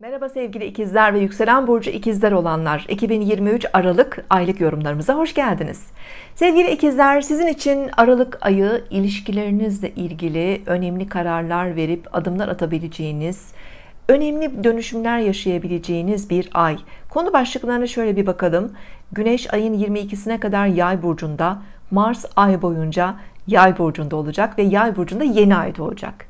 Merhaba sevgili ikizler ve yükselen burcu ikizler olanlar 2023 Aralık aylık yorumlarımıza hoş geldiniz sevgili ikizler sizin için Aralık ayı ilişkilerinizle ilgili önemli kararlar verip adımlar atabileceğiniz önemli dönüşümler yaşayabileceğiniz bir ay konu başlıklarına şöyle bir bakalım Güneş ayın 22'sine kadar yay burcunda Mars ay boyunca yay burcunda olacak ve yay burcunda yeni ay doğacak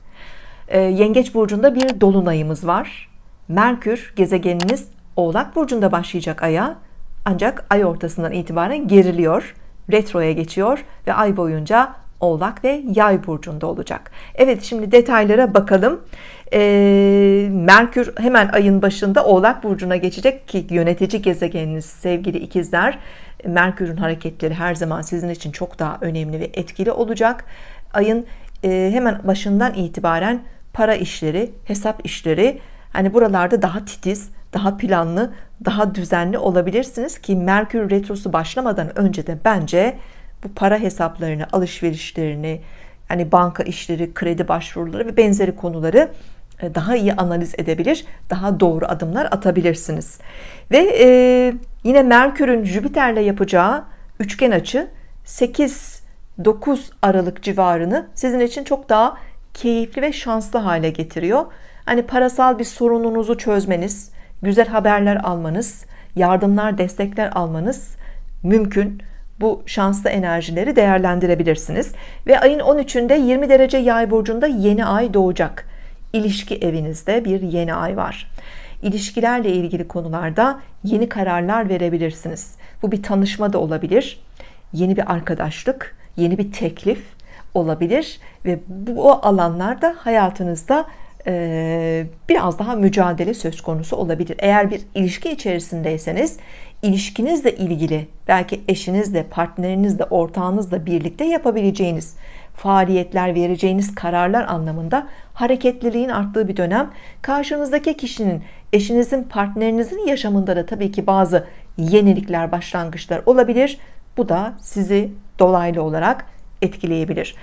ee, Yengeç burcunda bir dolunayımız var Merkür gezegeniniz Oğlak Burcu'nda başlayacak aya ancak ay ortasından itibaren geriliyor, retroya geçiyor ve ay boyunca Oğlak ve Yay burcunda olacak. Evet şimdi detaylara bakalım. E, Merkür hemen ayın başında Oğlak burcuna geçecek ki yönetici gezegeniniz sevgili ikizler. Merkür'ün hareketleri her zaman sizin için çok daha önemli ve etkili olacak. Ayın e, hemen başından itibaren para işleri, hesap işleri, Hani buralarda daha titiz, daha planlı, daha düzenli olabilirsiniz ki Merkür retrosu başlamadan önce de bence bu para hesaplarını, alışverişlerini, hani banka işleri, kredi başvuruları ve benzeri konuları e, daha iyi analiz edebilir, daha doğru adımlar atabilirsiniz. Ve e, yine Merkür'ün Jüpiter'le yapacağı üçgen açı 8-9 Aralık civarını sizin için çok daha keyifli ve şanslı hale getiriyor. Hani parasal bir sorununuzu çözmeniz, güzel haberler almanız, yardımlar, destekler almanız mümkün. Bu şanslı enerjileri değerlendirebilirsiniz. Ve ayın 13'ünde 20 derece yay burcunda yeni ay doğacak. İlişki evinizde bir yeni ay var. İlişkilerle ilgili konularda yeni kararlar verebilirsiniz. Bu bir tanışma da olabilir. Yeni bir arkadaşlık, yeni bir teklif olabilir ve bu alanlarda hayatınızda e, biraz daha mücadele söz konusu olabilir. Eğer bir ilişki içerisindeyseniz ilişkinizle ilgili belki eşinizle, partnerinizle, ortağınızla birlikte yapabileceğiniz faaliyetler vereceğiniz kararlar anlamında hareketliliğin arttığı bir dönem. Karşınızdaki kişinin, eşinizin, partnerinizin yaşamında da tabii ki bazı yenilikler, başlangıçlar olabilir. Bu da sizi dolaylı olarak etkileyebilir.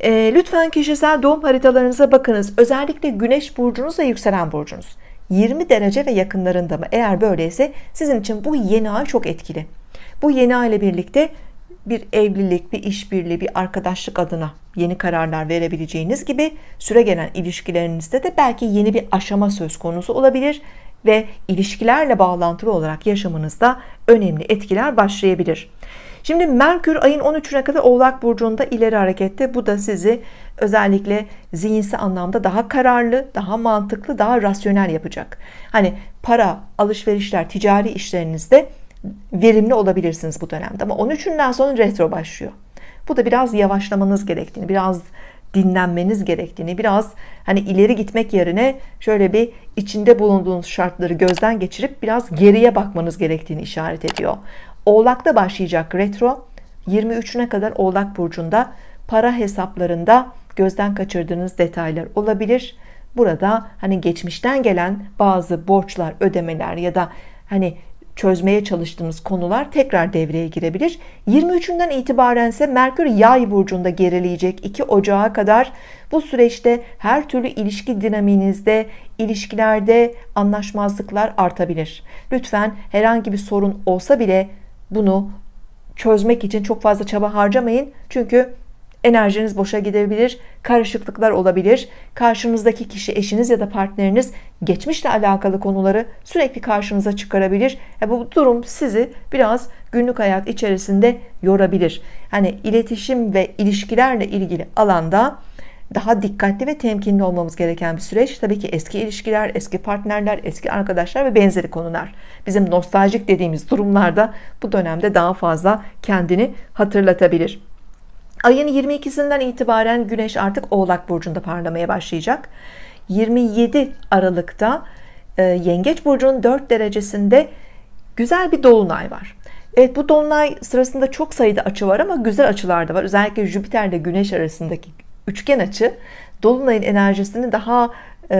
E, lütfen kişisel doğum haritalarınıza bakınız. Özellikle güneş burcunuz ve yükselen burcunuz. 20 derece ve yakınlarında mı? Eğer böyleyse sizin için bu yeni ay çok etkili. Bu yeni ay ile birlikte bir evlilik, bir işbirliği, bir arkadaşlık adına yeni kararlar verebileceğiniz gibi süre gelen ilişkilerinizde de belki yeni bir aşama söz konusu olabilir ve ilişkilerle bağlantılı olarak yaşamınızda önemli etkiler başlayabilir. Şimdi Merkür ayın 13'üne kadar Oğlak Burcu'nda ileri harekette. Bu da sizi özellikle zihinsel anlamda daha kararlı, daha mantıklı, daha rasyonel yapacak. Hani para, alışverişler, ticari işlerinizde verimli olabilirsiniz bu dönemde. Ama 13'ünden sonra retro başlıyor. Bu da biraz yavaşlamanız gerektiğini, biraz dinlenmeniz gerektiğini, biraz hani ileri gitmek yerine şöyle bir içinde bulunduğunuz şartları gözden geçirip biraz geriye bakmanız gerektiğini işaret ediyor. Oğlak'ta başlayacak retro 23'üne kadar Oğlak burcunda para hesaplarında gözden kaçırdığınız detaylar olabilir. Burada hani geçmişten gelen bazı borçlar, ödemeler ya da hani çözmeye çalıştığımız konular tekrar devreye girebilir. 23'ünden itibaren ise Merkür Yay burcunda gerileyecek 2 Ocağa kadar. Bu süreçte her türlü ilişki dinamiğinizde, ilişkilerde anlaşmazlıklar artabilir. Lütfen herhangi bir sorun olsa bile bunu çözmek için çok fazla çaba harcamayın. Çünkü enerjiniz boşa gidebilir, karışıklıklar olabilir. Karşınızdaki kişi, eşiniz ya da partneriniz geçmişle alakalı konuları sürekli karşınıza çıkarabilir. Yani e, bu durum sizi biraz günlük hayat içerisinde yorabilir. Hani iletişim ve ilişkilerle ilgili alanda daha dikkatli ve temkinli olmamız gereken bir süreç. Tabii ki eski ilişkiler, eski partnerler, eski arkadaşlar ve benzeri konular. Bizim nostaljik dediğimiz durumlarda bu dönemde daha fazla kendini hatırlatabilir. Ayın 22'sinden itibaren Güneş artık Oğlak Burcu'nda parlamaya başlayacak. 27 Aralık'ta e, Yengeç Burcu'nun 4 derecesinde güzel bir dolunay var. Evet bu dolunay sırasında çok sayıda açı var ama güzel açılar da var. Özellikle Jüpiter ile Güneş arasındaki üçgen açı dolunayın enerjisini daha e,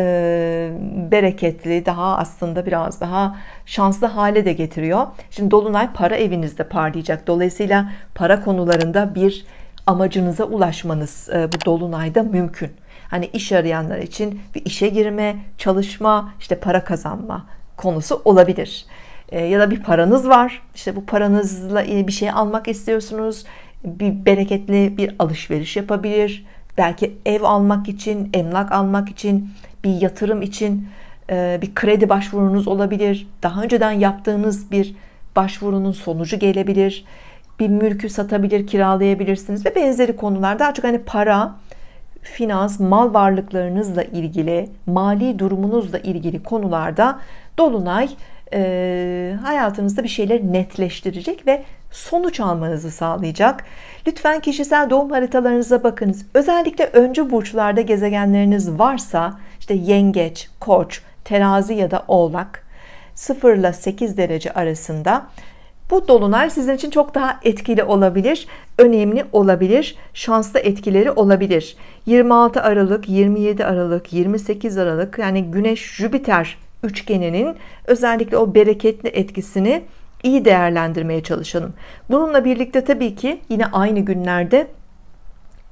bereketli daha aslında biraz daha şanslı hale de getiriyor şimdi dolunay para evinizde parlayacak dolayısıyla para konularında bir amacınıza ulaşmanız e, bu dolunayda mümkün hani iş arayanlar için bir işe girme çalışma işte para kazanma konusu olabilir e, ya da bir paranız var işte bu paranızla bir şey almak istiyorsunuz bir bereketli bir alışveriş yapabilir belki ev almak için, emlak almak için, bir yatırım için e, bir kredi başvurunuz olabilir. Daha önceden yaptığınız bir başvurunun sonucu gelebilir. Bir mülkü satabilir, kiralayabilirsiniz ve benzeri konularda artık hani para, finans, mal varlıklarınızla ilgili, mali durumunuzla ilgili konularda dolunay e, hayatınızda bir şeyler netleştirecek ve sonuç almanızı sağlayacak. Lütfen kişisel doğum haritalarınıza bakınız. Özellikle öncü burçlarda gezegenleriniz varsa işte yengeç, koç, terazi ya da oğlak 0 ile 8 derece arasında bu dolunay sizin için çok daha etkili olabilir, önemli olabilir, şanslı etkileri olabilir. 26 Aralık, 27 Aralık, 28 Aralık yani Güneş Jüpiter üçgeninin özellikle o bereketli etkisini iyi değerlendirmeye çalışalım. Bununla birlikte tabii ki yine aynı günlerde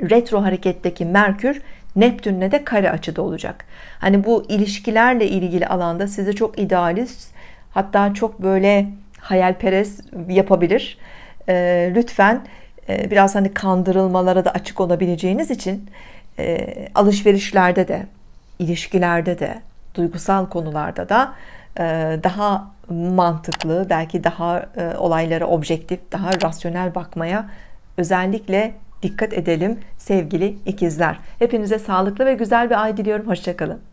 retro hareketteki Merkür Neptün'le de kare açıda olacak. Hani bu ilişkilerle ilgili alanda size çok idealist hatta çok böyle hayalperest yapabilir. E, lütfen e, biraz hani kandırılmalara da açık olabileceğiniz için e, alışverişlerde de, ilişkilerde de, duygusal konularda da e, daha mantıklı, belki daha e, olaylara objektif, daha rasyonel bakmaya özellikle dikkat edelim sevgili ikizler. Hepinize sağlıklı ve güzel bir ay diliyorum. Hoşçakalın.